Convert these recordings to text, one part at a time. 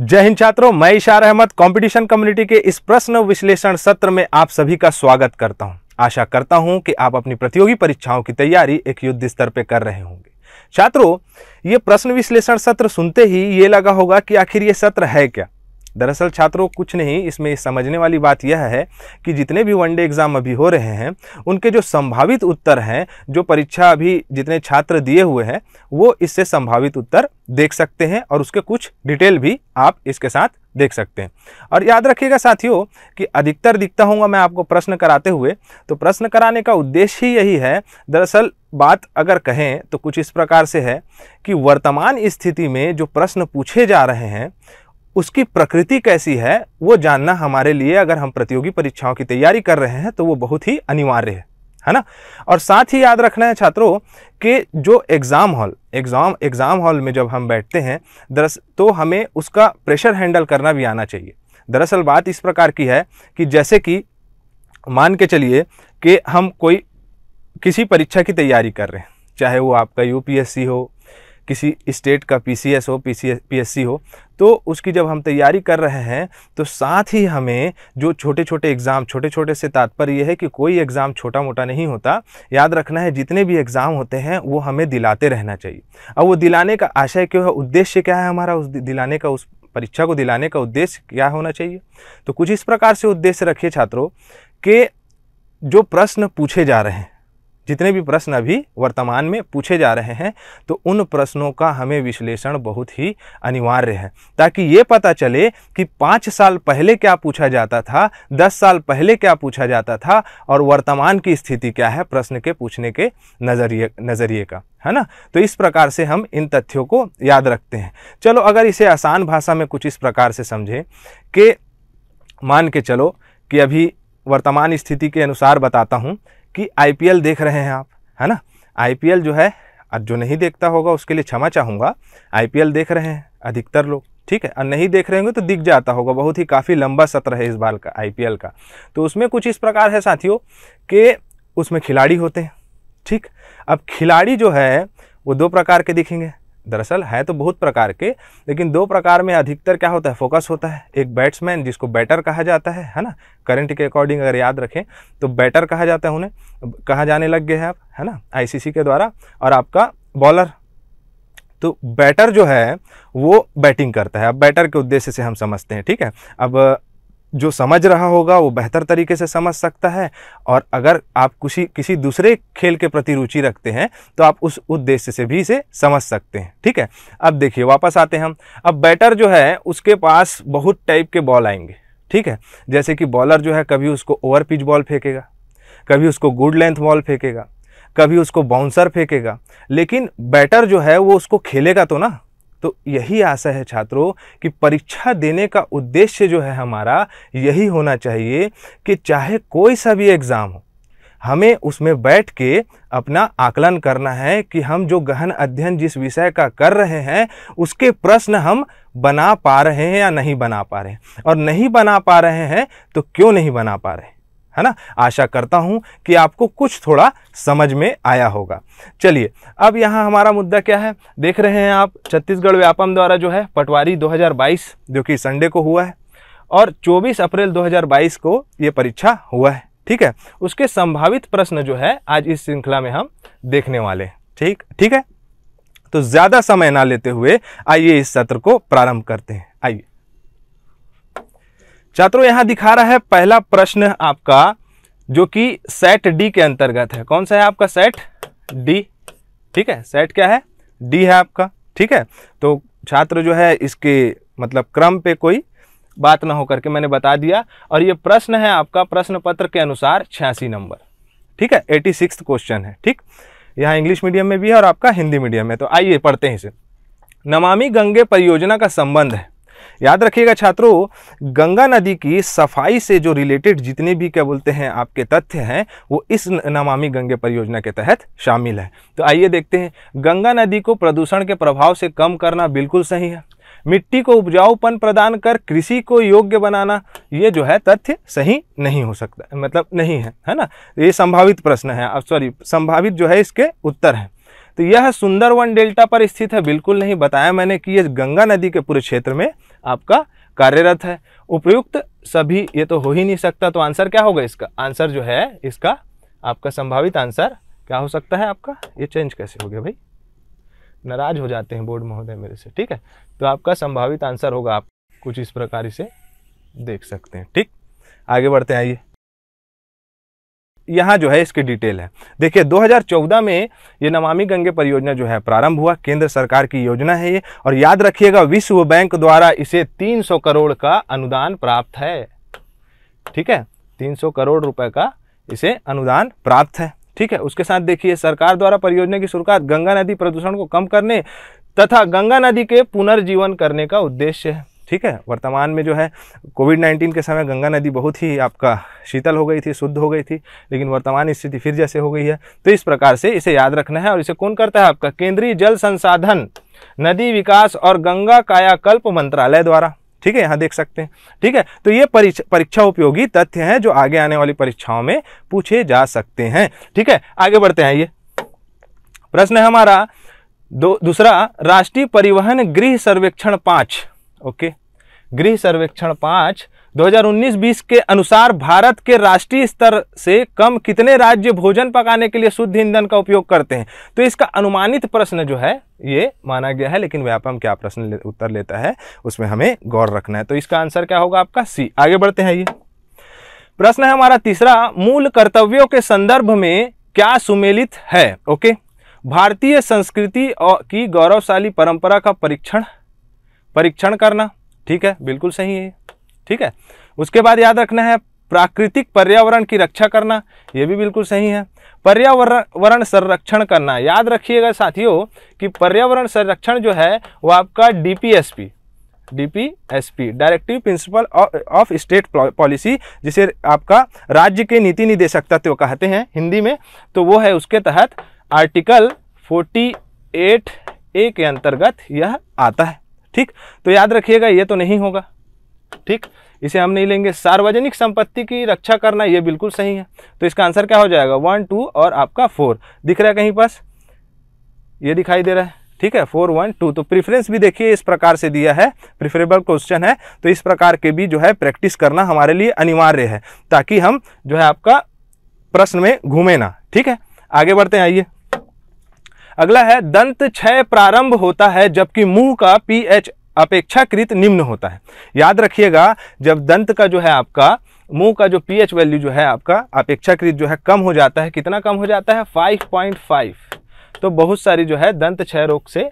जय हिंद छात्रों मैं इशार अहमद कंपटीशन कम्युनिटी के इस प्रश्न विश्लेषण सत्र में आप सभी का स्वागत करता हूं आशा करता हूं कि आप अपनी प्रतियोगी परीक्षाओं की तैयारी एक युद्ध स्तर पर कर रहे होंगे छात्रों ये प्रश्न विश्लेषण सत्र सुनते ही ये लगा होगा कि आखिर ये सत्र है क्या दरअसल छात्रों कुछ नहीं इसमें समझने वाली बात यह है कि जितने भी वनडे एग्ज़ाम अभी हो रहे हैं उनके जो संभावित उत्तर हैं जो परीक्षा अभी जितने छात्र दिए हुए हैं वो इससे संभावित उत्तर देख सकते हैं और उसके कुछ डिटेल भी आप इसके साथ देख सकते हैं और याद रखिएगा साथियों कि अधिकतर दिखता हूँ मैं आपको प्रश्न कराते हुए तो प्रश्न कराने का उद्देश्य ही यही है दरअसल बात अगर कहें तो कुछ इस प्रकार से है कि वर्तमान स्थिति में जो प्रश्न पूछे जा रहे हैं उसकी प्रकृति कैसी है वो जानना हमारे लिए अगर हम प्रतियोगी परीक्षाओं की तैयारी कर रहे हैं तो वो बहुत ही अनिवार्य है है ना और साथ ही याद रखना है छात्रों के जो exam hall exam exam hall में जब हम बैठते हैं दरअसल तो हमें उसका प्रेशर हैंडल करना भी आना चाहिए दरअसल बात इस प्रकार की है कि जैसे कि मान के चलिए कि हम कोई किसी परीक्षा की तैयारी कर रहे हैं चाहे वो आपका यूपीएससी हो किसी स्टेट का पीसीएस हो पीसीएस पीएससी हो तो उसकी जब हम तैयारी कर रहे हैं तो साथ ही हमें जो छोटे छोटे एग्ज़ाम छोटे छोटे से तात्पर्य यह है कि कोई एग्ज़ाम छोटा मोटा नहीं होता याद रखना है जितने भी एग्ज़ाम होते हैं वो हमें दिलाते रहना चाहिए अब वो दिलाने का आशय क्यों है उद्देश्य क्या है हमारा उस दिलाने का उस परीक्षा को दिलाने का उद्देश्य क्या होना चाहिए तो कुछ इस प्रकार से उद्देश्य रखिए छात्रों के जो प्रश्न पूछे जा रहे हैं जितने भी प्रश्न अभी वर्तमान में पूछे जा रहे हैं तो उन प्रश्नों का हमें विश्लेषण बहुत ही अनिवार्य है ताकि ये पता चले कि पाँच साल पहले क्या पूछा जाता था दस साल पहले क्या पूछा जाता था और वर्तमान की स्थिति क्या है प्रश्न के पूछने के नज़रिए नज़रिए का है ना तो इस प्रकार से हम इन तथ्यों को याद रखते हैं चलो अगर इसे आसान भाषा में कुछ इस प्रकार से समझें कि मान के चलो कि अभी वर्तमान स्थिति के अनुसार बताता हूँ कि आईपीएल देख रहे हैं आप है ना आईपीएल जो है जो नहीं देखता होगा उसके लिए क्षमा चाहूँगा आईपीएल देख रहे हैं अधिकतर लोग ठीक है और नहीं देख रहे होंगे तो दिख जाता होगा बहुत ही काफ़ी लंबा सत्र है इस बार का आई का तो उसमें कुछ इस प्रकार है साथियों के उसमें खिलाड़ी होते हैं ठीक अब खिलाड़ी जो है वो दो प्रकार के दिखेंगे दरअसल है तो बहुत प्रकार के लेकिन दो प्रकार में अधिकतर क्या होता है फोकस होता है एक बैट्समैन जिसको बैटर कहा जाता है है ना करंट के अकॉर्डिंग अगर याद रखें तो बैटर कहा जाता है उन्हें कहा जाने लग गए हैं आप है ना आईसीसी के द्वारा और आपका बॉलर तो बैटर जो है वो बैटिंग करता है अब बैटर के उद्देश्य से हम समझते हैं ठीक है अब जो समझ रहा होगा वो बेहतर तरीके से समझ सकता है और अगर आप किसी किसी दूसरे खेल के प्रति रुचि रखते हैं तो आप उस उद्देश्य से भी इसे समझ सकते हैं ठीक है अब देखिए वापस आते हैं हम अब बैटर जो है उसके पास बहुत टाइप के बॉल आएंगे ठीक है जैसे कि बॉलर जो है कभी उसको ओवर पिच बॉल फेंकेगा कभी उसको गुड लेंथ बॉल फेंकेगा कभी उसको बाउंसर फेंकेगा लेकिन बैटर जो है वो उसको खेलेगा तो ना तो यही आशा है छात्रों कि परीक्षा देने का उद्देश्य जो है हमारा यही होना चाहिए कि चाहे कोई सा भी एग्ज़ाम हो हमें उसमें बैठ के अपना आकलन करना है कि हम जो गहन अध्ययन जिस विषय का कर रहे हैं उसके प्रश्न हम बना पा रहे हैं या नहीं बना पा रहे हैं और नहीं बना पा रहे हैं तो क्यों नहीं बना पा रहे है ना आशा करता हूँ कि आपको कुछ थोड़ा समझ में आया होगा चलिए अब यहाँ हमारा मुद्दा क्या है देख रहे हैं आप छत्तीसगढ़ व्यापम द्वारा जो है पटवारी 2022 जो कि संडे को हुआ है और 24 अप्रैल 2022 को ये परीक्षा हुआ है ठीक है उसके संभावित प्रश्न जो है आज इस श्रृंखला में हम देखने वाले हैं ठीक ठीक है तो ज़्यादा समय ना लेते हुए आइए इस सत्र को प्रारंभ करते हैं छात्रों यहाँ दिखा रहा है पहला प्रश्न आपका जो कि सेट डी के अंतर्गत है कौन सा है आपका सेट डी ठीक है सेट क्या है डी है आपका ठीक है तो छात्र जो है इसके मतलब क्रम पे कोई बात ना होकर के मैंने बता दिया और ये प्रश्न है आपका प्रश्न पत्र के अनुसार छियासी नंबर ठीक है एटी सिक्स क्वेश्चन है ठीक यहाँ इंग्लिश मीडियम में भी है और आपका हिंदी मीडियम है तो आइए पढ़ते हैं इसे नमामि गंगे परियोजना का संबंध है याद रखिएगा छात्रों गंगा नदी की सफाई से जो रिलेटेड जितने भी क्या बोलते हैं आपके तथ्य हैं वो इस नमामि गंगे परियोजना के तहत शामिल है तो आइए देखते हैं गंगा नदी को प्रदूषण के प्रभाव से कम करना बिल्कुल सही है मिट्टी को उपजाऊपन प्रदान कर कृषि को योग्य बनाना ये जो है तथ्य सही नहीं हो सकता मतलब नहीं है है ना ये संभावित प्रश्न है अब सॉरी संभावित जो है इसके उत्तर है तो यह सुंदरवन डेल्टा पर स्थित है बिल्कुल नहीं बताया मैंने कि यह गंगा नदी के पूरे क्षेत्र में आपका कार्यरत है उपयुक्त सभी ये तो हो ही नहीं सकता तो आंसर क्या होगा इसका आंसर जो है इसका आपका संभावित आंसर क्या हो सकता है आपका ये चेंज कैसे हो गया भाई नाराज हो जाते हैं बोर्ड महोदय मेरे से ठीक है तो आपका संभावित आंसर होगा आप कुछ इस प्रकार इसे देख सकते हैं ठीक आगे बढ़ते हैं आइए यहाँ जो है इसकी डिटेल है देखिए 2014 में ये नमामि गंगे परियोजना जो है प्रारंभ हुआ केंद्र सरकार की योजना है ये और याद रखिएगा विश्व बैंक द्वारा इसे 300 करोड़ का अनुदान प्राप्त है ठीक है 300 करोड़ रुपए का इसे अनुदान प्राप्त है ठीक है उसके साथ देखिए सरकार द्वारा परियोजना की शुरुआत गंगा नदी प्रदूषण को कम करने तथा गंगा नदी के पुनर्जीवन करने का उद्देश्य है ठीक है वर्तमान में जो है कोविड नाइन्टीन के समय गंगा नदी बहुत ही आपका शीतल हो गई थी शुद्ध हो गई थी लेकिन वर्तमान स्थिति फिर जैसे हो गई है तो इस प्रकार से इसे याद रखना है और इसे कौन करता है आपका केंद्रीय जल संसाधन नदी विकास और गंगा कायाकल्प मंत्रालय द्वारा ठीक है यहाँ देख सकते हैं ठीक है तो ये परीक्षा उपयोगी तथ्य हैं जो आगे आने वाली परीक्षाओं में पूछे जा सकते हैं ठीक है आगे बढ़ते हैं ये प्रश्न है हमारा दो दूसरा राष्ट्रीय परिवहन गृह सर्वेक्षण पांच ओके गृह सर्वेक्षण पाँच 2019-20 के अनुसार भारत के राष्ट्रीय स्तर से कम कितने राज्य भोजन पकाने के लिए शुद्ध ईंधन का उपयोग करते हैं तो इसका अनुमानित प्रश्न जो है ये माना गया है लेकिन व्यापम क्या प्रश्न ले, उत्तर लेता है उसमें हमें गौर रखना है तो इसका आंसर क्या होगा आपका सी आगे बढ़ते हैं ये प्रश्न है हमारा तीसरा मूल कर्तव्यों के संदर्भ में क्या सुमेलित है ओके भारतीय संस्कृति की गौरवशाली परंपरा का परीक्षण परीक्षण करना ठीक है बिल्कुल सही है ठीक है उसके बाद याद रखना है प्राकृतिक पर्यावरण की रक्षा करना ये भी बिल्कुल सही है पर्यावरण संरक्षण करना याद रखिएगा साथियों कि पर्यावरण संरक्षण जो है वो आपका DPSP DPSP directive principle of state policy जिसे आपका राज्य के नीति निदेशक तत्व कहते हैं हिंदी में तो वो है उसके तहत आर्टिकल एट ए के अंतर्गत यह आता है ठीक तो याद रखिएगा ये तो नहीं होगा ठीक इसे हम नहीं लेंगे सार्वजनिक संपत्ति की रक्षा करना ये बिल्कुल सही है तो इसका आंसर क्या हो जाएगा वन टू और आपका फोर दिख रहा है कहीं पास ये दिखाई दे रहा है ठीक है फोर वन टू तो प्रिफरेंस भी देखिए इस प्रकार से दिया है प्रिफरेबल क्वेश्चन है तो इस प्रकार के भी जो है प्रैक्टिस करना हमारे लिए अनिवार्य है ताकि हम जो है आपका प्रश्न में घूमे ना ठीक है आगे बढ़ते हैं आइए अगला है दंत क्षय प्रारंभ होता है जबकि मुंह का पीएच अपेक्षाकृत निम्न होता है याद रखिएगा जब दंत का जो है आपका मुंह का जो पीएच वैल्यू जो है आपका अपेक्षाकृत जो है कम हो जाता है कितना कम हो जाता है 5.5 तो बहुत सारी जो है दंत क्षय रोग से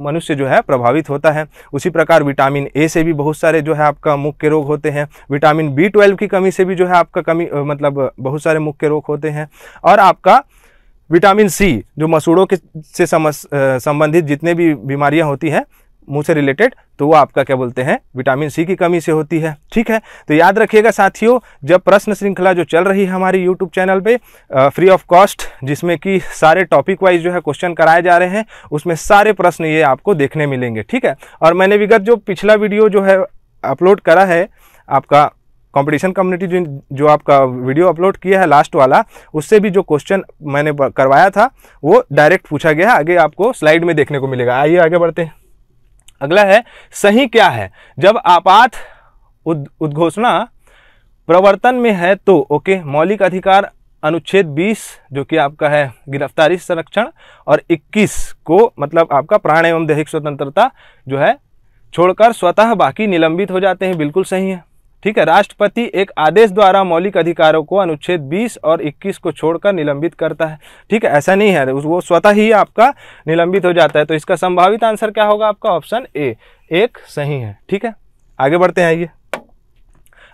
मनुष्य जो है प्रभावित होता है उसी प्रकार विटामिन ए से भी बहुत सारे जो है आपका मुख के रोग होते हैं विटामिन बी ट्वेल्व की कमी से भी जो है आपका कमी मतलब बहुत सारे मुख के रोग होते हैं और आपका विटामिन सी जो मसूड़ों के से संबंधित जितने भी बीमारियां होती हैं मुँह से रिलेटेड तो वो आपका क्या बोलते हैं विटामिन सी की कमी से होती है ठीक है तो याद रखिएगा साथियों जब प्रश्न श्रृंखला जो चल रही है हमारी यूट्यूब चैनल पे फ्री ऑफ कॉस्ट जिसमें कि सारे टॉपिक वाइज जो है क्वेश्चन कराए जा रहे हैं उसमें सारे प्रश्न ये आपको देखने मिलेंगे ठीक है और मैंने विगत जो पिछला वीडियो जो है अपलोड करा है आपका कंपटीशन कम्युनिटी जो जो आपका वीडियो अपलोड किया है लास्ट वाला उससे भी जो क्वेश्चन मैंने करवाया था वो डायरेक्ट पूछा गया है आगे आपको स्लाइड में देखने को मिलेगा आइए आगे बढ़ते हैं अगला है सही क्या है जब आपात उद, उद्घोषणा प्रवर्तन में है तो ओके मौलिक अधिकार अनुच्छेद 20 जो कि आपका है गिरफ्तारी संरक्षण और 21 को मतलब आपका प्राण एवं दैहिक स्वतंत्रता जो है छोड़कर स्वतः बाकी निलंबित हो जाते हैं बिल्कुल सही है ठीक है राष्ट्रपति एक आदेश द्वारा मौलिक अधिकारों को अनुच्छेद 20 और 21 को छोड़कर निलंबित करता है ठीक है ऐसा नहीं है वो स्वतः ही आपका निलंबित हो जाता है तो इसका संभावित आंसर क्या होगा आपका ऑप्शन ए एक सही है ठीक है आगे बढ़ते हैं आइए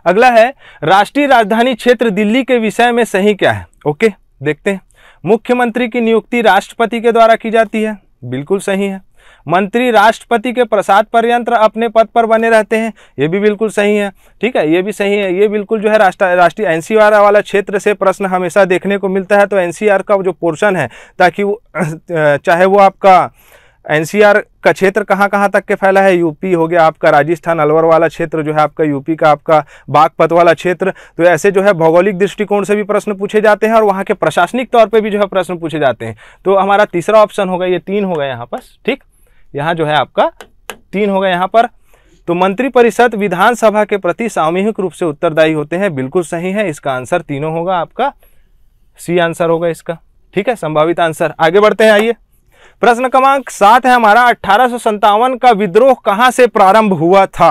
अगला है राष्ट्रीय राजधानी क्षेत्र दिल्ली के विषय में सही क्या है ओके देखते हैं मुख्यमंत्री की नियुक्ति राष्ट्रपति के द्वारा की जाती है बिल्कुल सही है मंत्री राष्ट्रपति के प्रसाद पर्यंत्र अपने पद पर बने रहते हैं ये भी बिल्कुल सही है ठीक है ये भी सही है ये बिल्कुल जो है राष्ट्र राष्ट्रीय एन वाला क्षेत्र से प्रश्न हमेशा देखने को मिलता है तो एन का जो पोर्शन है ताकि वो चाहे वो आपका एनसीआर का क्षेत्र कहाँ कहाँ तक के फैला है यूपी हो गया आपका राजस्थान अलवर वाला क्षेत्र जो है आपका यूपी का आपका बागपत वाला क्षेत्र तो ऐसे जो है भौगोलिक दृष्टिकोण से भी प्रश्न पूछे जाते हैं और वहाँ के प्रशासनिक तौर पे भी जो है प्रश्न पूछे जाते हैं तो हमारा तीसरा ऑप्शन होगा ये तीन होगा यहाँ पर ठीक यहाँ जो है आपका तीन होगा यहाँ पर तो मंत्रिपरिषद विधानसभा के प्रति सामूहिक रूप से उत्तरदायी होते हैं बिल्कुल सही है इसका आंसर तीनों होगा आपका सी आंसर होगा इसका ठीक है संभावित आंसर आगे बढ़ते हैं आइए प्रश्न क्रमांक सात है हमारा अठारह का विद्रोह कहाँ से प्रारंभ हुआ था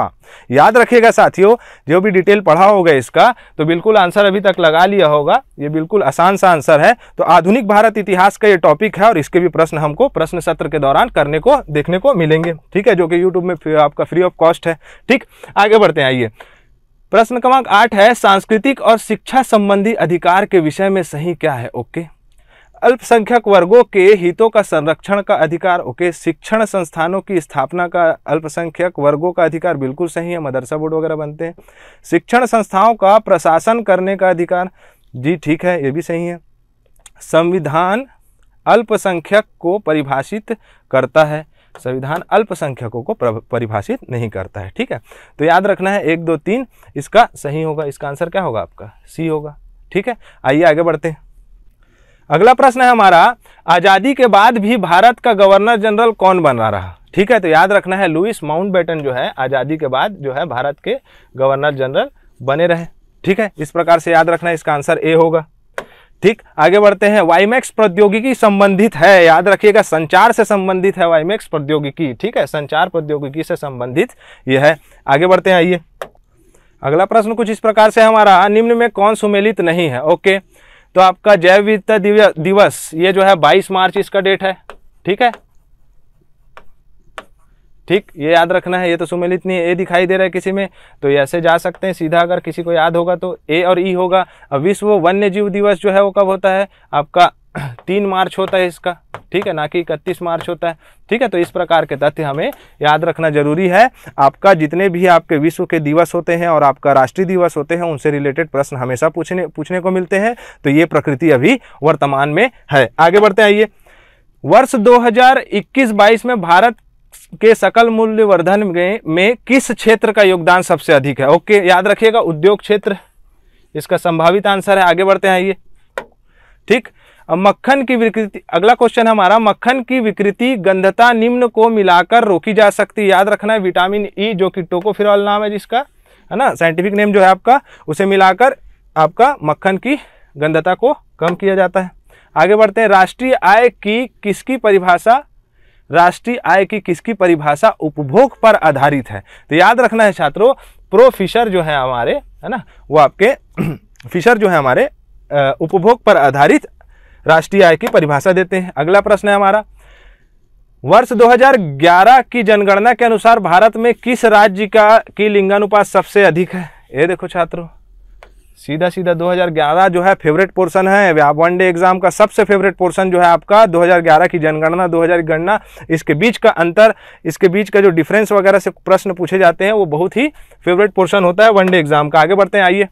याद रखिएगा साथियों जो भी डिटेल पढ़ा होगा इसका तो बिल्कुल आंसर अभी तक लगा लिया होगा ये बिल्कुल आसान सा आंसर है तो आधुनिक भारत इतिहास का ये टॉपिक है और इसके भी प्रश्न हमको प्रश्न सत्र के दौरान करने को देखने को मिलेंगे ठीक है जो कि यूट्यूब में आपका फ्री ऑफ कॉस्ट है ठीक आगे बढ़ते हैं आइए प्रश्न क्रमांक आठ है सांस्कृतिक और शिक्षा संबंधी अधिकार के विषय में सही क्या है ओके अल्पसंख्यक वर्गों के हितों का संरक्षण का अधिकार ओके शिक्षण संस्थानों की स्थापना का अल्पसंख्यक वर्गों का अधिकार बिल्कुल सही है मदरसा बोर्ड वगैरह बनते हैं शिक्षण संस्थाओं का प्रशासन करने का अधिकार जी ठीक है ये भी सही है संविधान अल्पसंख्यक को परिभाषित करता है संविधान अल्पसंख्यकों को परिभाषित नहीं करता है ठीक है तो याद रखना है एक दो तीन इसका सही होगा इसका आंसर क्या होगा आपका सी होगा ठीक है आइए आगे बढ़ते हैं अगला प्रश्न है हमारा आज़ादी के बाद भी भारत का गवर्नर जनरल कौन बना रहा ठीक है तो याद रखना है लुइस माउंटबेटन जो है आज़ादी के बाद जो है भारत के गवर्नर जनरल बने रहे ठीक है इस प्रकार से याद रखना इसका आंसर ए होगा ठीक आगे बढ़ते हैं वाईमैक्स प्रौद्योगिकी संबंधित है याद रखिएगा संचार से संबंधित है वाईमैक्स प्रौद्योगिकी ठीक है संचार प्रौद्योगिकी से संबंधित यह है आगे बढ़ते हैं आइए अगला प्रश्न कुछ इस प्रकार से हमारा निम्न में कौन सुमेलित नहीं है ओके तो आपका जैव विविधता दिवस ये जो है 22 मार्च इसका डेट है ठीक है ठीक ये याद रखना है ये तो नहीं है ए दिखाई दे रहा है किसी में तो ये ऐसे जा सकते हैं सीधा अगर किसी को याद होगा तो ए और ई होगा अब विश्व वन्य जीव दिवस जो है वो कब होता है आपका तीन मार्च होता है इसका ठीक है ना कि इकतीस मार्च होता है ठीक है तो इस प्रकार के तथ्य हमें याद रखना जरूरी है आपका जितने भी आपके विश्व के दिवस होते हैं और आपका राष्ट्रीय दिवस होते हैं उनसे रिलेटेड प्रश्न हमेशा पूछने पूछने को मिलते हैं तो ये प्रकृति अभी वर्तमान में है आगे बढ़ते आइए वर्ष दो हजार में भारत के सकल मूल्यवर्धन में, में किस क्षेत्र का योगदान सबसे अधिक है ओके याद रखिएगा उद्योग क्षेत्र इसका संभावित आंसर है आगे बढ़ते हैं ये ठीक मक्खन की विकृति अगला क्वेश्चन हमारा मक्खन की विकृति गंधता निम्न को मिलाकर रोकी जा सकती है याद रखना है विटामिन ई e जो कि टोकोफिरॉल नाम है जिसका है ना साइंटिफिक नेम जो है आपका उसे मिलाकर आपका मक्खन की गंधता को कम किया जाता है आगे बढ़ते हैं राष्ट्रीय आय की किसकी परिभाषा राष्ट्रीय आय की किसकी परिभाषा उपभोग पर आधारित है तो याद रखना है छात्रों प्रो फिशर जो है हमारे है ना वो आपके फिशर जो है हमारे उपभोग पर आधारित राष्ट्रीय आय की परिभाषा देते हैं अगला प्रश्न है हमारा वर्ष 2011 की जनगणना के अनुसार भारत में किस राज्य का की लिंगानुपात सबसे अधिक है ये देखो छात्रों सीधा सीधा 2011 जो है फेवरेट पोर्शन है वनडे एग्जाम का सबसे फेवरेट पोर्शन जो है आपका 2011 की जनगणना 2000 गणना इसके बीच का अंतर इसके बीच का जो डिफरेंस वगैरह से प्रश्न पूछे जाते हैं वो बहुत ही फेवरेट पोर्शन होता है वनडे एग्जाम का आगे बढ़ते हैं आइए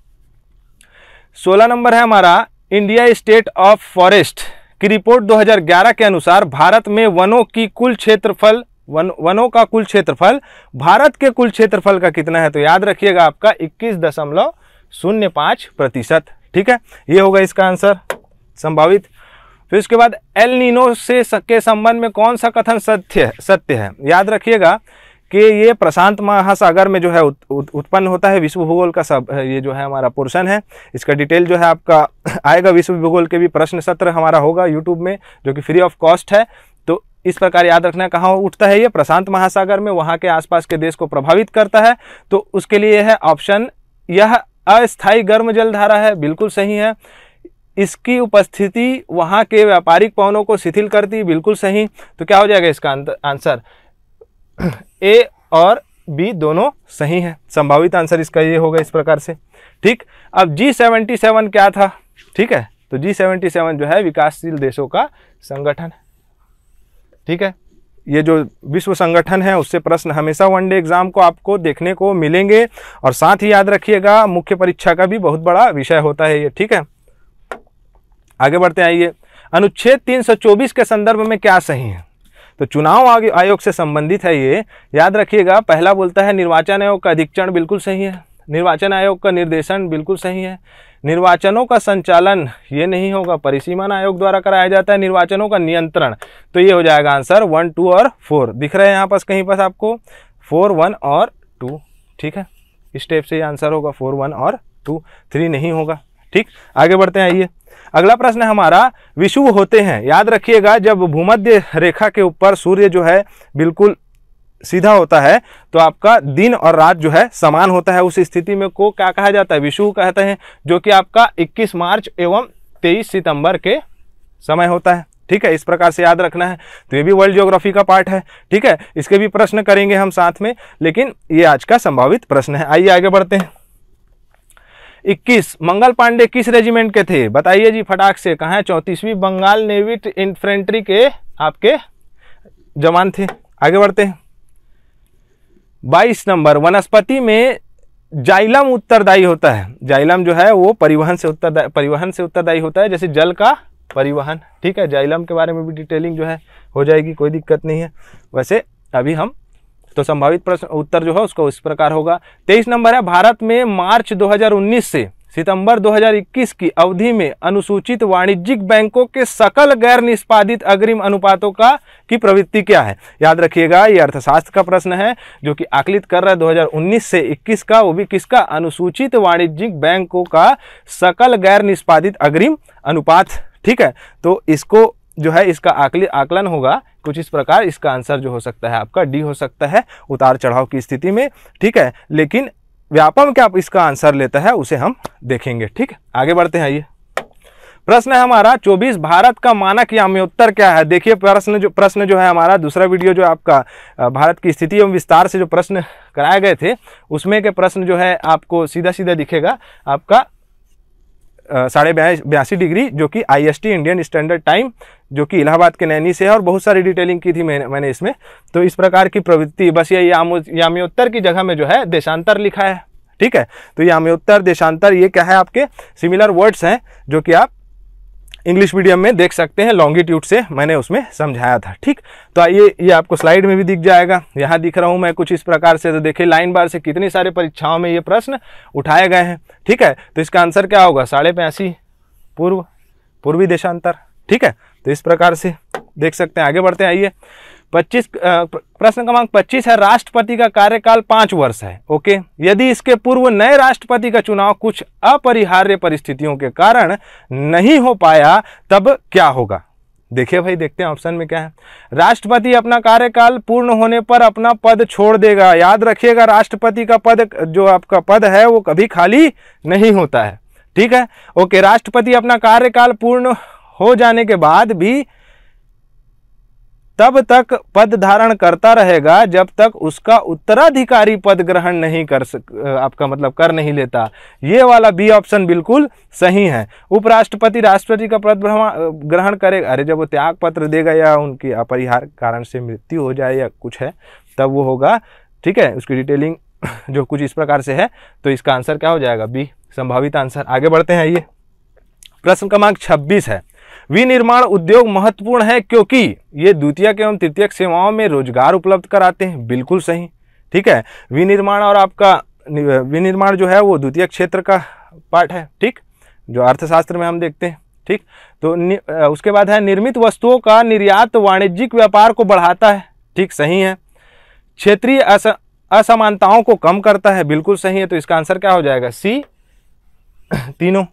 सोलह नंबर है हमारा इंडिया स्टेट ऑफ फॉरेस्ट की रिपोर्ट 2011 के अनुसार भारत में वनों की कुल क्षेत्रफल वन वनों का कुल क्षेत्रफल भारत के कुल क्षेत्रफल का कितना है तो याद रखिएगा आपका इक्कीस दशमलव शून्य पांच प्रतिशत ठीक है ये होगा इसका आंसर संभावित फिर उसके बाद एल नीनो से के संबंध में कौन सा कथन सत्य सत्य है याद रखिएगा कि ये प्रशांत महासागर में जो है उत्पन्न होता है विश्व भूगोल का सब ये जो है हमारा पोर्शन है इसका डिटेल जो है आपका आएगा विश्व भूगोल के भी प्रश्न सत्र हमारा होगा यूट्यूब में जो कि फ्री ऑफ कॉस्ट है तो इस प्रकार याद रखना कहाँ उठता है ये प्रशांत महासागर में वहाँ के आसपास के देश को प्रभावित करता है तो उसके लिए है ऑप्शन यह अस्थायी गर्म जलधारा है बिल्कुल सही है इसकी उपस्थिति वहाँ के व्यापारिक पवनों को शिथिल करती बिल्कुल सही तो क्या हो जाएगा इसका आंसर ए और बी दोनों सही हैं संभावित आंसर इसका ये होगा इस प्रकार से ठीक अब जी सेवेंटी सेवन क्या था ठीक है तो जी सेवेंटी सेवन जो है विकासशील देशों का संगठन ठीक है ये जो विश्व संगठन है उससे प्रश्न हमेशा वनडे एग्जाम को आपको देखने को मिलेंगे और साथ ही याद रखिएगा मुख्य परीक्षा का भी बहुत बड़ा विषय होता है ये ठीक है आगे बढ़ते आइए अनुच्छेद 324 के संदर्भ में क्या सही है तो चुनाव आयोग से संबंधित है ये याद रखिएगा पहला बोलता है निर्वाचन आयोग का अधीक्षण बिल्कुल सही है निर्वाचन आयोग का निर्देशन बिल्कुल सही है निर्वाचनों का संचालन ये नहीं होगा परिसीमन आयोग द्वारा कराया जाता है निर्वाचनों का नियंत्रण तो ये हो जाएगा आंसर वन टू और फोर दिख रहे हैं यहाँ पास कहीं पास आपको फोर वन और टू ठीक है इस स्टेप से ये आंसर होगा फोर वन और टू थ्री नहीं होगा ठीक आगे बढ़ते हैं आइए अगला प्रश्न है हमारा विषुव होते हैं याद रखिएगा जब भूमध्य रेखा के ऊपर सूर्य जो है बिल्कुल सीधा होता है तो आपका दिन और रात जो है समान होता है उस स्थिति में को क्या कहा जाता है विषु कहते हैं जो कि आपका 21 मार्च एवं 23 सितंबर के समय होता है ठीक है इस प्रकार से याद रखना है तो ये भी वर्ल्ड ज्योग्राफी का पार्ट है ठीक है इसके भी प्रश्न करेंगे हम साथ में लेकिन ये आज का संभावित प्रश्न है आइए आगे बढ़ते हैं इक्कीस मंगल पांडे किस रेजिमेंट के थे बताइए जी फटाक से कहा चौंतीसवीं बंगाल नेवी इंफेंट्री के आपके जवान थे आगे बढ़ते हैं बाईस नंबर वनस्पति में जाइलम उत्तरदायी होता है जाइलम जो है वो परिवहन से उत्तरदायी परिवहन से उत्तरदायी होता है जैसे जल का परिवहन ठीक है जाइलम के बारे में भी डिटेलिंग जो है हो जाएगी कोई दिक्कत नहीं है वैसे अभी हम तो संभावित प्रश्न उत्तर जो है उसका इस प्रकार होगा तेईस नंबर है भारत में मार्च 2019 से सितंबर 2021 की अवधि में अनुसूचित वाणिज्यिक बैंकों के सकल गैर निष्पादित अग्रिम अनुपातों का की प्रवृत्ति क्या है याद रखिएगा ये अर्थशास्त्र का प्रश्न है जो कि आकलित कर रहा है 2019 से 21 का वो भी किसका अनुसूचित वाणिज्यिक बैंकों का सकल गैर निष्पादित अग्रिम अनुपात ठीक है तो इसको जो है इसका आकली आकलन होगा कुछ इस प्रकार इसका आंसर जो हो सकता है आपका डी हो सकता है उतार चढ़ाव की स्थिति में ठीक है लेकिन व्यापम क्या इसका आंसर लेता है उसे हम देखेंगे ठीक आगे बढ़ते हैं ये प्रश्न है हमारा 24 भारत का मानक याम्योत्तर क्या है देखिए प्रश्न जो प्रश्न जो है हमारा दूसरा वीडियो जो आपका भारत की स्थिति एवं विस्तार से जो प्रश्न कराए गए थे उसमें के प्रश्न जो है आपको सीधा सीधा दिखेगा आपका साढ़े बयासी डिग्री जो कि आईएसटी इंडियन स्टैंडर्ड टाइम जो कि इलाहाबाद के नैनी से है और बहुत सारी डिटेलिंग की थी मैंने मैंने इसमें तो इस प्रकार की प्रवृत्ति बस ये याम्योत्तर की जगह में जो है देशांतर लिखा है ठीक है तो याम्योत्तर देशांतर ये क्या है आपके सिमिलर वर्ड्स हैं जो कि आप इंग्लिश मीडियम में देख सकते हैं लॉन्गिट्यूड से मैंने उसमें समझाया था ठीक तो आइए ये आपको स्लाइड में भी दिख जाएगा यहाँ दिख रहा हूँ मैं कुछ इस प्रकार से तो देखिए लाइन बार से कितने सारे परीक्षाओं में ये प्रश्न उठाए गए हैं ठीक है तो इसका आंसर क्या होगा साढ़े पैंसी पूर्व पूर्वी देशांतर ठीक है तो इस प्रकार से देख सकते हैं आगे बढ़ते हैं आइए पच्चीस प्रश्न क्रमांक पच्चीस है राष्ट्रपति का कार्यकाल पांच वर्ष है ओके यदि इसके पूर्व नए राष्ट्रपति का चुनाव कुछ अपरिहार्य परिस्थितियों के कारण नहीं हो पाया तब क्या होगा देखिए भाई देखते हैं ऑप्शन में क्या है राष्ट्रपति अपना कार्यकाल पूर्ण होने पर अपना पद छोड़ देगा याद रखिएगा राष्ट्रपति का पद जो आपका पद है वो कभी खाली नहीं होता है ठीक है ओके राष्ट्रपति अपना कार्यकाल पूर्ण हो जाने के बाद भी तब तक पद धारण करता रहेगा जब तक उसका उत्तराधिकारी पद ग्रहण नहीं कर सक आपका मतलब कर नहीं लेता ये वाला बी ऑप्शन बिल्कुल सही है उपराष्ट्रपति राष्ट्रपति का पद ग्रहण करेगा अरे जब वो त्याग पत्र देगा या उनकी अपरिहार कारण से मृत्यु हो जाए या कुछ है तब वो होगा ठीक है उसकी डिटेलिंग जो कुछ इस प्रकार से है तो इसका आंसर क्या हो जाएगा बी संभावित आंसर आगे बढ़ते हैं ये प्रश्न क्रमांक छब्बीस है विनिर्माण उद्योग महत्वपूर्ण है क्योंकि ये द्वितीय एवं तृतीय सेवाओं में रोजगार उपलब्ध कराते हैं बिल्कुल सही ठीक है विनिर्माण और आपका विनिर्माण जो है वो द्वितीय क्षेत्र का पार्ट है ठीक जो अर्थशास्त्र में हम देखते हैं ठीक तो उसके बाद है निर्मित वस्तुओं का निर्यात वाणिज्यिक व्यापार को बढ़ाता है ठीक सही है क्षेत्रीय अस, असमानताओं को कम करता है बिल्कुल सही है तो इसका आंसर क्या हो जाएगा सी तीनों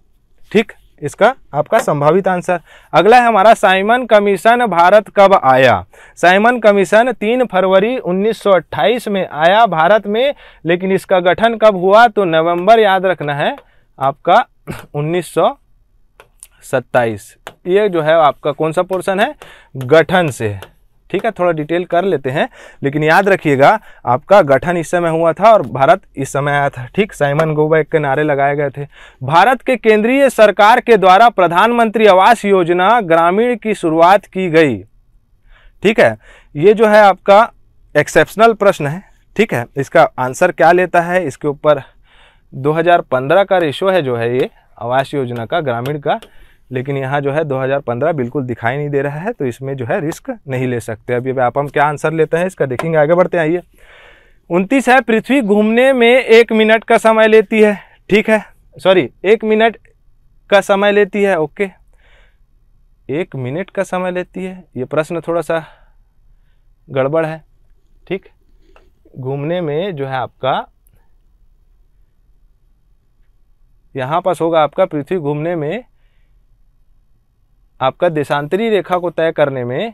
ठीक इसका आपका संभावित आंसर अगला है हमारा साइमन कमीशन भारत कब आया साइमन कमीशन 3 फरवरी 1928 में आया भारत में लेकिन इसका गठन कब हुआ तो नवंबर याद रखना है आपका 1927 ये जो है आपका कौन सा पोर्शन है गठन से ठीक है थोड़ा डिटेल कर लेते हैं लेकिन याद रखिएगा आपका गठन इस समय हुआ था और भारत इस समय आया था ठीक साइमन गोबैक के नारे लगाए गए थे भारत के केंद्रीय सरकार के द्वारा प्रधानमंत्री आवास योजना ग्रामीण की शुरुआत की गई ठीक है ये जो है आपका एक्सेप्शनल प्रश्न है ठीक है इसका आंसर क्या लेता है इसके ऊपर 2015 का रेशो है जो है ये आवास योजना का ग्रामीण का लेकिन यहाँ जो है 2015 बिल्कुल दिखाई नहीं दे रहा है तो इसमें जो है रिस्क नहीं ले सकते अभी आप हम क्या आंसर लेते हैं इसका देखेंगे आगे बढ़ते आइए उनतीस है पृथ्वी घूमने में एक मिनट का समय लेती है ठीक है सॉरी एक मिनट का समय लेती है ओके एक मिनट का समय लेती है ये प्रश्न थोड़ा सा गड़बड़ है ठीक घूमने में जो है आपका यहाँ पास होगा आपका पृथ्वी घूमने में आपका देशांतरी रेखा को तय करने में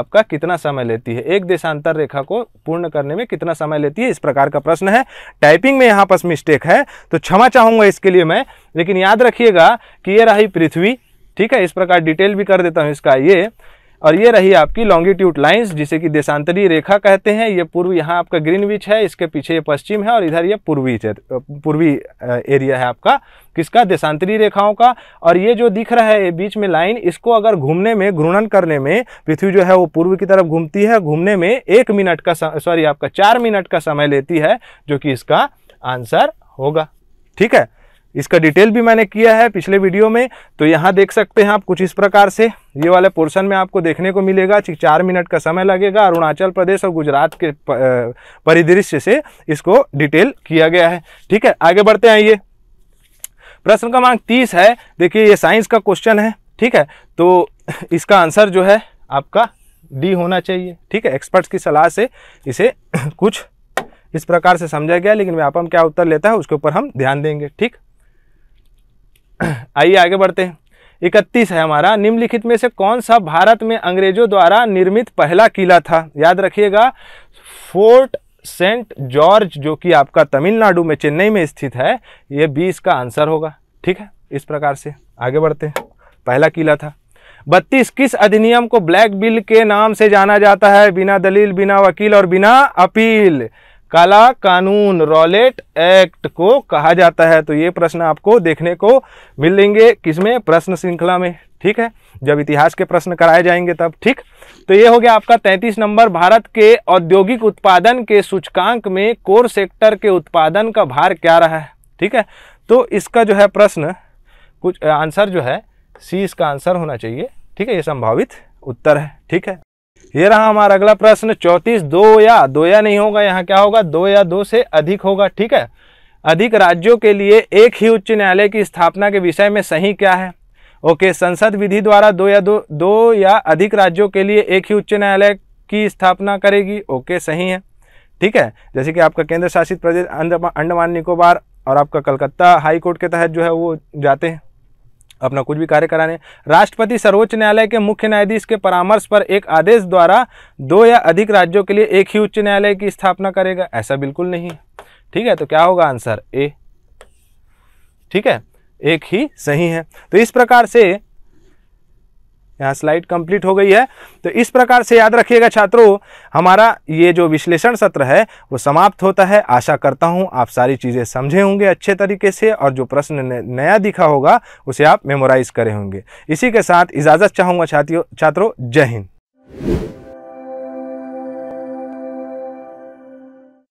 आपका कितना समय लेती है एक देशांतर रेखा को पूर्ण करने में कितना समय लेती है इस प्रकार का प्रश्न है टाइपिंग में यहाँ पर मिस्टेक है तो क्षमा चाहूँगा इसके लिए मैं लेकिन याद रखिएगा कि ये रही पृथ्वी ठीक है इस प्रकार डिटेल भी कर देता हूँ इसका ये और ये रही आपकी लॉन्गिट्यूड लाइंस जिसे कि देशांतरी रेखा कहते हैं ये पूर्व यहाँ आपका ग्रीनविच है इसके पीछे ये पश्चिम है और इधर ये पूर्वी पूर्वी एरिया है आपका किसका देशांतरी रेखाओं का और ये जो दिख रहा है ये बीच में लाइन इसको अगर घूमने में घूर्णन करने में पृथ्वी जो है वो पूर्व की तरफ घूमती है घूमने में एक मिनट का सॉरी आपका चार मिनट का समय लेती है जो कि इसका आंसर होगा ठीक है इसका डिटेल भी मैंने किया है पिछले वीडियो में तो यहाँ देख सकते हैं आप कुछ इस प्रकार से ये वाले पोर्शन में आपको देखने को मिलेगा चार मिनट का समय लगेगा अरुणाचल प्रदेश और गुजरात के परिदृश्य से इसको डिटेल किया गया है ठीक है आगे बढ़ते हैं ये प्रश्न क्रमांक तीस है देखिए ये साइंस का क्वेश्चन है ठीक है तो इसका आंसर जो है आपका डी होना चाहिए ठीक है एक्सपर्ट्स की सलाह से इसे कुछ इस प्रकार से समझा गया लेकिन व्यापम क्या उत्तर लेता है उसके ऊपर हम ध्यान देंगे ठीक आइए आगे बढ़ते हैं इकतीस है हमारा निम्नलिखित में से कौन सा भारत में अंग्रेजों द्वारा निर्मित पहला किला था याद रखिएगा फोर्ट सेंट जॉर्ज जो कि आपका तमिलनाडु में चेन्नई में स्थित है ये बीस का आंसर होगा ठीक है इस प्रकार से आगे बढ़ते हैं पहला किला था बत्तीस किस अधिनियम को ब्लैक बिल के नाम से जाना जाता है बिना दलील बिना वकील और बिना अपील काला कानून रॉलेट एक्ट को कहा जाता है तो ये प्रश्न आपको देखने को मिलेंगे किसमें प्रश्न श्रृंखला में ठीक है जब इतिहास के प्रश्न कराए जाएंगे तब ठीक तो ये हो गया आपका 33 नंबर भारत के औद्योगिक उत्पादन के सूचकांक में कोर सेक्टर के उत्पादन का भार क्या रहा है ठीक है तो इसका जो है प्रश्न कुछ आंसर जो है सी इसका आंसर होना चाहिए ठीक है ये संभावित उत्तर है ठीक है ये रहा हमारा अगला प्रश्न चौतीस दो या दो या नहीं होगा यहाँ क्या होगा दो या दो से अधिक होगा ठीक है अधिक राज्यों के लिए एक ही उच्च न्यायालय की स्थापना के विषय में सही क्या है ओके संसद विधि द्वारा दो या दो दो या अधिक राज्यों के लिए एक ही उच्च न्यायालय की स्थापना करेगी ओके सही है ठीक है जैसे कि आपका केंद्र शासित प्रदेश अंडमान निकोबार और आपका कलकत्ता हाईकोर्ट के तहत जो है वो जाते हैं अपना कुछ भी कार्य कराने राष्ट्रपति सर्वोच्च न्यायालय के मुख्य न्यायाधीश के परामर्श पर एक आदेश द्वारा दो या अधिक राज्यों के लिए एक ही उच्च न्यायालय की स्थापना करेगा ऐसा बिल्कुल नहीं ठीक है तो क्या होगा आंसर ए ठीक है एक ही सही है तो इस प्रकार से यहाँ स्लाइड कंप्लीट हो गई है तो इस प्रकार से याद रखिएगा छात्रों हमारा ये जो विश्लेषण सत्र है वो समाप्त होता है आशा करता हूँ आप सारी चीज़ें समझे होंगे अच्छे तरीके से और जो प्रश्न नया दिखा होगा उसे आप मेमोराइज करे होंगे इसी के साथ इजाज़त चाहूँगा छात्रों छात्रों जय हिंद